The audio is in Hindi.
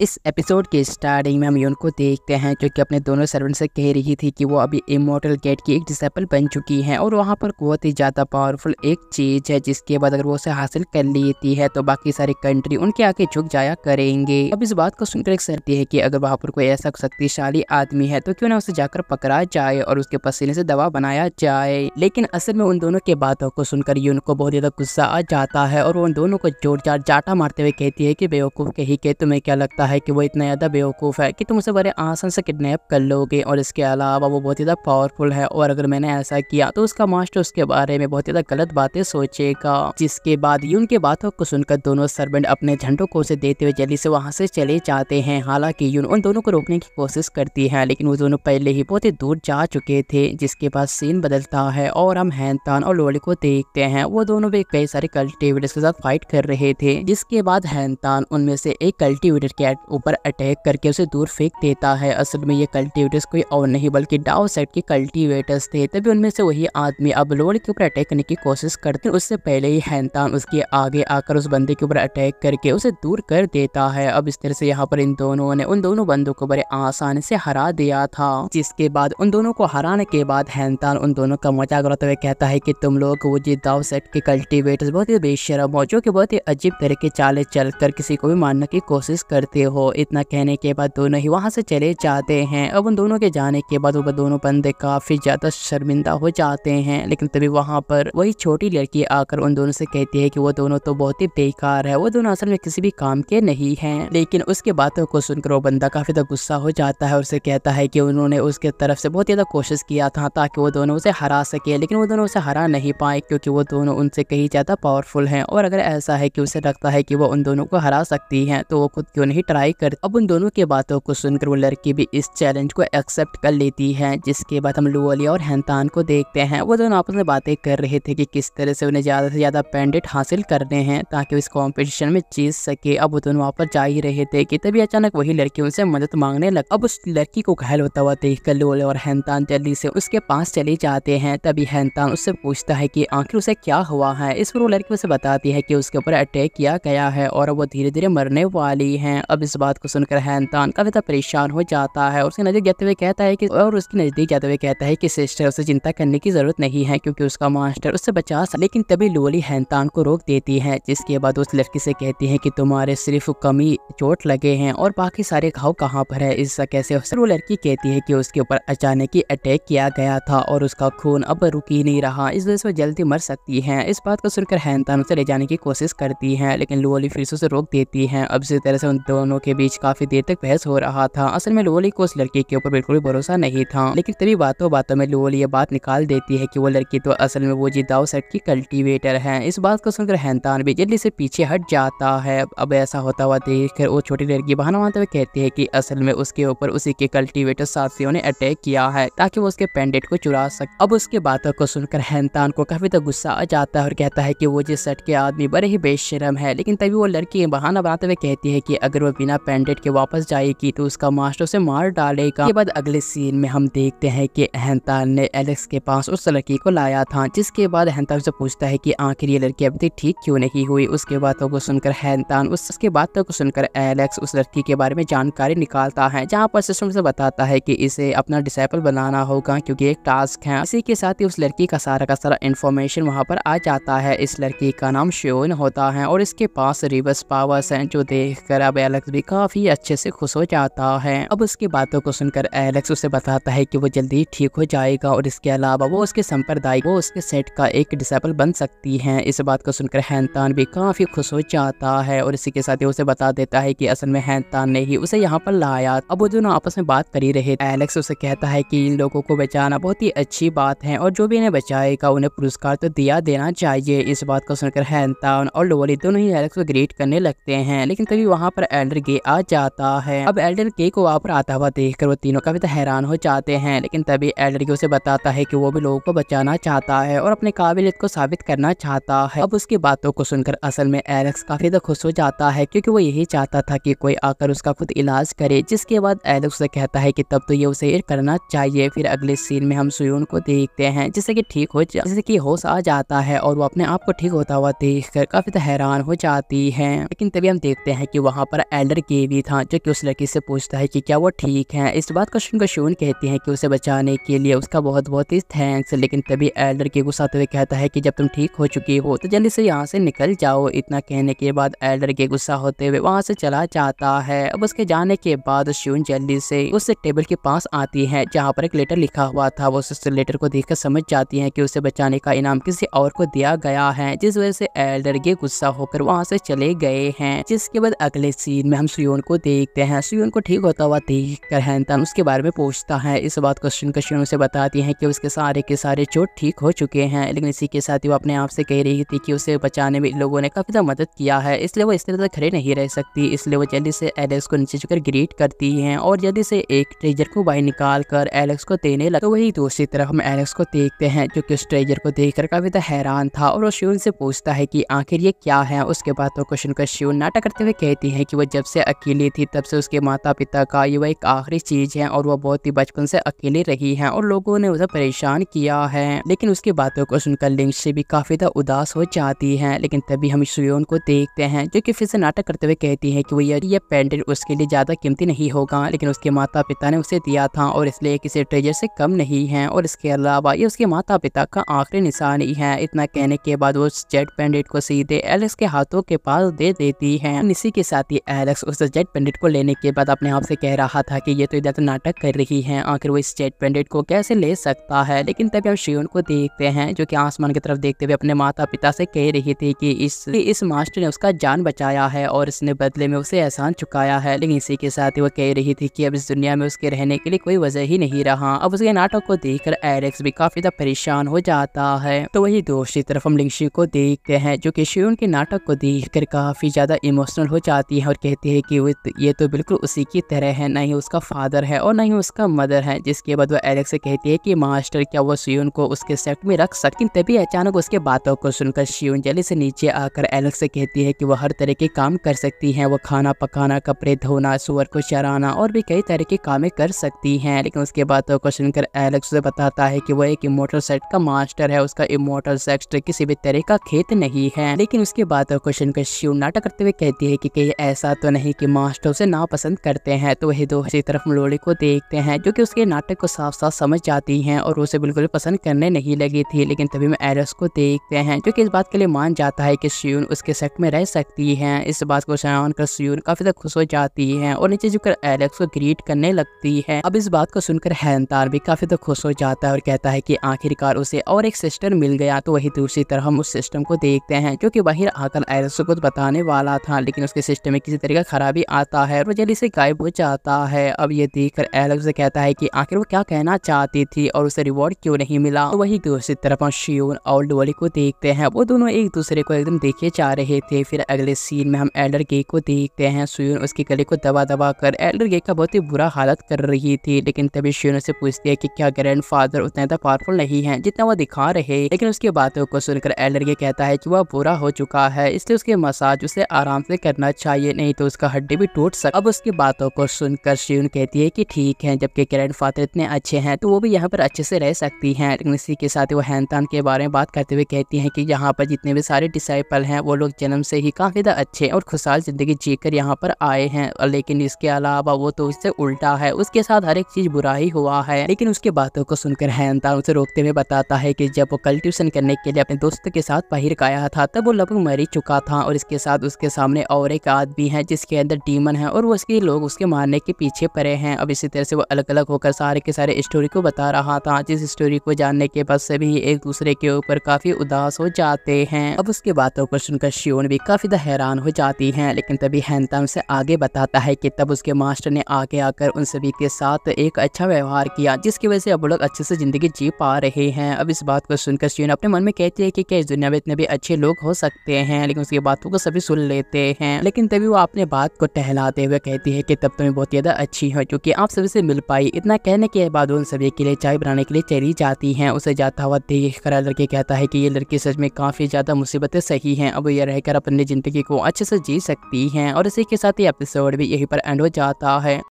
इस एपिसोड के स्टार्टिंग में हम यून को देखते हैं जो कि अपने दोनों सर्वेंट से कह रही थी कि वो अभी इमोटल गेट की एक डिसेपल बन चुकी हैं और वहाँ पर बहुत ही ज़्यादा पावरफुल एक चीज़ है जिसके बाद अगर वो उसे हासिल कर लेती है तो बाकी सारी कंट्री उनके आगे झुक जाया करेंगे अब इस बात को सुनकर एक सरती है कि अगर वहाँ पर कोई ऐसा शक्तिशाली आदमी है तो क्यों ना उसे जाकर पकड़ा जाए और उसके पसीने से दवा बनाया जाए लेकिन असल में उन दोनों के बातों को सुनकर यून को बहुत ज़्यादा गुस्सा आ जाता है और वो उन दोनों को जोर जाटा मारते हुए कहती है कि बेवकूफ़ कही के तुम्हें क्या लगता है कि वो इतना ज़्यादा बेवकूफ़ है कि तुम उसे बड़े आसान से किडनेप कर लोगे और इसके अलावा वो बहुत ज़्यादा पावरफुल है और अगर मैंने ऐसा किया तो उसका मास्टर उसके बारे में बहुत ज़्यादा गलत बातें सोचेगा जिसके बाद ये उनके बातों को सुनकर दोनों सर्वेंट अपने झंडों को उसे देते हुए जल्दी से वहाँ से चले जाते हैं हालांकि यून उन दोनों को रोकने की कोशिश करती है लेकिन वो दोनों पहले ही बहुत ही दूर जा चुके थे जिसके बाद सीन बदलता है और हम हैंतान और लोली को देखते हैं वो दोनों भी कई सारे कल्टिवेटर्स के साथ फाइट कर रहे थे जिसके बाद हैंतान उनमें से एक कल्टिवेटर के सेट ऊपर अटैक करके उसे दूर फेंक देता है असल में ये कल्टीवेटर्स कोई और नहीं बल्कि डाव सेट के कल्टीवेटर्स थे तभी उनमें से वही आदमी अब लोड के ऊपर अटैक करने की कोशिश करते उससे पहले ही हैंतान उसके आगे आकर उस बंदे के ऊपर अटैक करके उसे दूर कर देता है अब इस तरह से यहाँ पर इन दोनों ने उन दोनों बंदों को बड़े आसानी से हरा दिया था जिसके बाद उन दोनों को हराने के बाद हैंतान उन दोनों का मजाक उड़ाते हुए कहता है कि तुम लोग वो जी दाव सेट के कल्टीवेटर्स बहुत ही बेशरम हो जो कि बहुत ही अजीब तरह के चाले चल कर किसी को भी मारने की कोशिश करते हो इतना कहने के बाद दोनों तो ही वहाँ से चले जाते हैं अब उन दोनों के जाने के बाद वो दोनों बंदे काफ़ी ज़्यादा शर्मिंदा हो जाते हैं लेकिन तभी वहाँ पर वही छोटी लड़की आकर उन दोनों से कहती है कि वो दोनों तो बहुत ही बेकार है वो दोनों असल में किसी भी काम के नहीं है लेकिन उसके बातों को सुनकर वो बंदा काफ़ी ज़्यादा गुस्सा हो जाता है और उसे कहता है की उन्होंने उसके तरफ से बहुत ज़्यादा कोशिश किया था ताकि वो दोनों उसे हरा सके लेकिन वो दोनों उसे हरा नहीं पाए क्योंकि वो दोनों उनसे कहीं ज़्यादा पावरफुल हैं और अगर ऐसा है कि उसे लगता है कि वो उन दोनों को हरा सकती हैं तो वो खुद क्यों नहीं ट्राई ट्राई कर अब उन दोनों के बातों को सुनकर वो लड़की भी इस चैलेंज को एक्सेप्ट कर लेती है जिसके बाद हम लुअलिया और हैंतान को देखते हैं वो दोनों आपस में बातें कर रहे थे कि किस तरह से उन्हें ज़्यादा से ज़्यादा पेंडेंट हासिल करने हैं ताकि इस कॉम्पिटिशन में जीत सके अब वो दोनों वहाँ जा ही रहे थे कि तभी अचानक वही लड़की उनसे मदद मांगने लग अब उस लड़की को घायल होता हुआ देख कर लोल और हैंतान जल्दी से उसके पास चले जाते हैं तभी हैंतान उससे पूछता है की आखिर उसे क्या हुआ है इस पर वो लड़की उसे बताती है की उसके ऊपर अटैक किया गया है और वो धीरे धीरे मरने वाली है अब इस बात को सुनकर हैंतान काफी ज्यादा परेशान हो जाता है उसके नजदीक जाते हुए कहता है कि और उसके नजदीक जाते हुए कहता है कि सिस्टर उसे चिंता करने की जरूरत नहीं है क्योंकि उसका मास्टर उससे बचा सकता लेकिन तभी लोली हैंतान को रोक देती है जिसके बाद उस लड़की से कहती है की तुम्हारे सिर्फ कमी चोट लगे है और बाकी सारे घाव कहाँ पर है इस कैसे वो लड़की कहती है की उसके ऊपर अचानक ही अटैक किया गया था और उसका खून अब रुक ही नहीं रहा इस वजह से वो जल्दी मर सकती है इस बात को सुनकर हैंतान उसे ले जाने की कोशिश करती है लेकिन लोली फिर से उसे रोक देती है अब इसी तरह से उन दोनों दोनों के बीच काफी देर तक बहस हो रहा था असल में लोली को उस लड़की के ऊपर बिल्कुल भरोसा नहीं था लेकिन तभी बातों बातों में लोली ये बात निकाल देती है की वो लड़की तो असल में वो जिदाओ सेट की कल्टीवेटर है इस बात को सुनकर हैंतान भी जल्दी से पीछे हट जाता है अब ऐसा होता हुआ देखकर वो छोटी लड़की बहाना मानते हुए कहती है की असल में उसके ऊपर उसी के कल्टीवेटर साथियों ने अटैक किया है ताकि वो उसके पेंडेट को चुरा सके अब उसके बातों को सुनकर हैंतान को काफी तक तो गुस्सा आ जाता है और कहता है की वो जिस सेट के आदमी बड़े ही बेशरम है लेकिन तभी वो लड़की बहाना बनाते हुए कहती है की अगर वो बिना पेंडेट के वापस जाएगी तो उसका मास्टर उसे मार डालेगा के बाद अगले सीन में हम देखते हैं कि अहंता ने एलेक्स के पास उस लड़की को लाया था जिसके बाद अहंता उसे पूछता है कि आखिर ये लड़की अभी तक ठीक क्यों नहीं हुई उसके बातों को सुनकर हैंतान उसके बातों को सुनकर एलेक्स उस लड़की के बारे में जानकारी निकालता है जहाँ पर सिस्टम से बताता है की इसे अपना डिसाइपल बनाना होगा क्योंकि एक टास्क है इसी के साथ ही उस लड़की का सारा का सारा इन्फॉर्मेशन वहाँ पर आ जाता है इस लड़की का नाम श्योन होता है और इसके पास रिवर्स पावर्स हैं जो देख अब एलेक्स भी काफी अच्छे से खुश हो जाता है अब उसकी बातों को सुनकर एलेक्स उसे बताता है की वो जल्दी ठीक हो जाएगा और इसके अलावा वो उसके संप्रदाय वो उसके सेट का एक डिसेबल बन सकती है इस बात को सुनकर हैंतान भी काफी खुश हो जाता है और इसी के साथ ही उसे बता देता है की असल में हैंतान ने ही उसे यहाँ पर लाया अब वो दोनों आपस में बात करी रहे एलेक्स उसे कहता है की इन लोगों को बचाना बहुत ही अच्छी बात है और जो भी इन्हें बचाएगा उन्हें पुरस्कार तो दिया देना चाहिए इस बात को सुनकर हैंतान और लोवली दोनों ही एलेक्स को ग्रीट करने लगते हैं लेकिन तभी वहाँ पर एलरी एल्डर गे आ जाता है अब एल्डर के को वहाँ पर आता हुआ देख वो तीनों काफी तो हैरान हो जाते हैं लेकिन तभी एल्डर के उसे बताता है की वो भी लोगों को बचाना चाहता है और अपने काबिलियत को साबित करना चाहता है अब उसकी बातों को सुनकर असल में एलेक्स काफी तो खुश हो जाता है क्योंकि वो यही चाहता था कि कोई आकर उसका खुद इलाज करे जिसके बाद एलेक्स उसे कहता है कि तब तो ये उसे करना चाहिए फिर अगले सीन में हम सुयून को देखते हैं जिससे कि ठीक हो जिससे कि होश आ जाता है और वो अपने आप को ठीक होता हुआ देख कर काफी तो हैरान हो जाती है लेकिन तभी हम देखते हैं कि वहाँ पर एल कमांडर की भी था जो कि उस लड़की से पूछता है कि क्या वो ठीक है इस बात को सुनकर शून कहती हैं कि उसे बचाने के लिए उसका बहुत बहुत ही थैंक्स लेकिन तभी एल्डर के गुस्साते हुए कहता है कि जब तुम ठीक हो चुकी हो तो जल्दी से यहाँ से निकल जाओ इतना कहने के बाद एल्डर के गुस्सा होते हुए वहाँ से चला जाता है अब उसके जाने के बाद शून जल्दी से उस टेबल के पास आती है जहाँ पर एक लेटर लिखा हुआ था वो उस लेटर को देख समझ जाती है की उसे बचाने का इनाम किसी और को दिया गया है जिस वजह से एल्डर के गुस्सा होकर वहाँ से चले गए हैं जिसके बाद अगले सीन में हम सुयोन को देखते हैं सुयोन को ठीक होता हुआ देख कर हैंतन उसके बारे में पूछता है इस बात को सुनकर उसे बताती है कि उसके सारे के सारे चोट ठीक हो चुके हैं लेकिन इसी के साथ ही वो अपने आप से कह रही थी कि उसे बचाने में लोगों ने काफ़ी ज़्यादा मदद किया है इसलिए वो इस तरह से खड़े नहीं रह सकती इसलिए वो जल्दी से एलेक्स को नीचे चुकर ग्रीट करती है और जल्दी से एक ट्रेजर को बाहर निकाल कर एलेक्स को देने लगे तो वही दूसरी तरफ हम एलेक्स को देखते हैं जो कि उस ट्रेजर को कर काफ़ी ज़्यादा हैरान था और वो शिवन से पूछता है कि आखिर ये क्या है उसके बाद तो क्वेश्चन का शिवन नाटक करते हुए कहती है कि वो जब से अकेली थी तब से उसके माता पिता का ये वह एक आखिरी चीज है और वह बहुत ही बचपन से अकेली रही है और लोगों ने उसे परेशान किया है लेकिन उसकी बातों को सुनकर लिंग से भी काफी ज्यादा उदास हो जाती है लेकिन तभी हम सुयोन को देखते हैं जो कि फिर से नाटक करते हुए कहती है कि वो ये पेंडेंट उसके लिए ज्यादा कीमती नहीं होगा लेकिन उसके माता पिता ने उसे दिया था और इसलिए किसी ट्रेजर से कम नहीं है और इसके अलावा ये उसके माता पिता का आखिरी निशान ही है इतना कहने के बाद वो जेट पेंडेट को सीधे एलेक्स के हाथों के पास दे देती है इसी के साथ ही एलेक्स शख्स उस जेट पंडित को लेने के बाद अपने आप से कह रहा था कि ये तो इधर तो नाटक कर रही है आखिर वो इस जेट पंडित को कैसे ले सकता है लेकिन तभी हम शिवन को देखते हैं जो कि आसमान की तरफ देखते हुए अपने माता पिता से कह रही थी कि इस इस मास्टर ने उसका जान बचाया है और इसने बदले में उसे एहसान चुकाया है लेकिन इसी के साथ ही वो कह रही थी कि अब इस दुनिया में उसके रहने के लिए कोई वजह ही नहीं रहा अब उसके नाटक को कर एरेक्स भी काफी ज्यादा परेशान हो जाता है तो वही दूसरी तरफ हम लिंगशी को देखते हैं जो कि शिवन के नाटक को देख काफी ज्यादा इमोशनल हो जाती है और कहती देती है कि वो तो, ये तो बिल्कुल उसी की तरह है ना ही उसका फादर है और ना ही उसका मदर है जिसके बाद वो एलेक्स से कहती है कि मास्टर क्या वो शिवन को उसके सेट में रख सकती तभी अचानक उसके बातों को सुनकर शिवन जल्दी से नीचे आकर एलेक्स से कहती है कि वो हर तरह के काम कर सकती है वो खाना पकाना कपड़े धोना सुअर को चराना और भी कई तरह के कामें कर सकती है लेकिन उसके बातों को सुनकर एलेक्स उसे बताता है कि वो एक इमोटल सेट का मास्टर है उसका इमोटल सेक्ट तो किसी भी तरह का खेत नहीं है लेकिन उसके बातों को सुनकर शिव नाटक करते हुए कहती है की कहीं ऐसा तो तो नहीं कि मास्टर उसे नापसंद करते हैं तो वही दो इसी तरफ मलोड़ी को देखते हैं जो कि उसके नाटक को साफ साफ समझ जाती हैं और उसे बिल्कुल पसंद करने नहीं लगी थी लेकिन तभी में एरस को देखते हैं जो कि इस बात के लिए मान जाता है कि सियून उसके सेट में रह सकती है इस बात को सुनकर सियून काफी ज्यादा खुश हो जाती है और नीचे झुककर एरस को ग्रीट करने लगती है अब इस बात को सुनकर हैंतार भी काफी ज्यादा खुश हो जाता है और कहता है की आखिरकार उसे और एक सिस्टर मिल गया तो वही दूसरी तरफ हम उस सिस्टम को देखते हैं जो की बाहर आकर एरस को बताने वाला था लेकिन उसके सिस्टम में किसी तरह का खराबी आता है और जल्दी से गायब हो जाता है अब ये देखकर एलेक्स कहता है कि आखिर वो क्या कहना चाहती थी और उसे रिवॉर्ड क्यों नहीं मिला तो वही दूसरी तरफ शियोन और डोली को देखते हैं वो दोनों एक दूसरे को एकदम देखे जा रहे थे फिर अगले सीन में हम एल्डर गे को देखते हैं सुयोन उसके गले को दबा दबा कर एल्डर गे का बहुत ही बुरा हालत कर रही थी लेकिन तभी शियोन से पूछती है कि क्या ग्रैंड फादर उतना ज्यादा पावरफुल नहीं है जितना वो दिखा रहे लेकिन उसकी बातों को सुनकर एल्डर गे कहता है की वह बुरा हो चुका है इसलिए उसके मसाज उसे आराम से करना चाहिए नहीं तो उसका हड्डी भी टूट सकता अब उसकी बातों को सुनकर शिवन कहती है कि ठीक है जबकि ग्रैंड फादर इतने अच्छे हैं तो वो भी यहाँ पर अच्छे से रह सकती है इसी के साथ वो हैंतान के बारे में बात करते हुए कहती है की यहाँ पर जितने भी सारे डिसाइपल है वो लोग जन्म से ही काफ़ी ज़्यादा अच्छे और खुशहाल ज़िंदगी जी कर यहाँ पर आए हैं लेकिन इसके अलावा वो तो उससे उल्टा है उसके साथ हर एक चीज़ बुरा ही हुआ है लेकिन उसके बातों को सुनकर हैंतान उसे रोकते हुए बताता है कि जब वो कल ट्यूशन करने के लिए अपने दोस्त के साथ बाहर गया था तब वो लगभग मरी चुका था और इसके साथ उसके सामने और एक आदमी है जिस जिसके अंदर डीमन है और वो उसके लोग उसके मारने के पीछे पड़े हैं अब इसी तरह से वो अलग अलग होकर सारे के सारे स्टोरी को बता रहा था जिस स्टोरी को जानने के बाद सभी एक दूसरे के ऊपर काफी उदास हो जाते हैं अब उसके बातों पर सुनकर शिवन भी काफी हैरान हो जाती है लेकिन तभी हैंता से आगे बताता है की तब उसके मास्टर ने आगे आकर उन सभी के साथ एक अच्छा व्यवहार किया जिसकी वजह से अब लोग अच्छे से जिंदगी जी पा रहे हैं अब इस बात को सुनकर शिवन अपने मन में कहती है कि क्या इस दुनिया में इतने भी अच्छे लोग हो सकते हैं लेकिन उसकी बातों को सभी सुन लेते हैं लेकिन तभी वो अपने बात को टहलाते हुए कहती है कि तब तुम्हें बहुत ज़्यादा अच्छी हो क्योंकि आप सभी से मिल पाई इतना कहने के बाद उन सभी के लिए चाय बनाने के लिए चली जाती हैं उसे जाता हुआ देख कर लड़के कहता है कि ये लड़की सच में काफ़ी ज़्यादा मुसीबतें सही हैं अब यह रहकर अपनी ज़िंदगी को अच्छे से जी सकती हैं और इसी के साथ ये एपिसोड भी यहीं पर एंड हो जाता है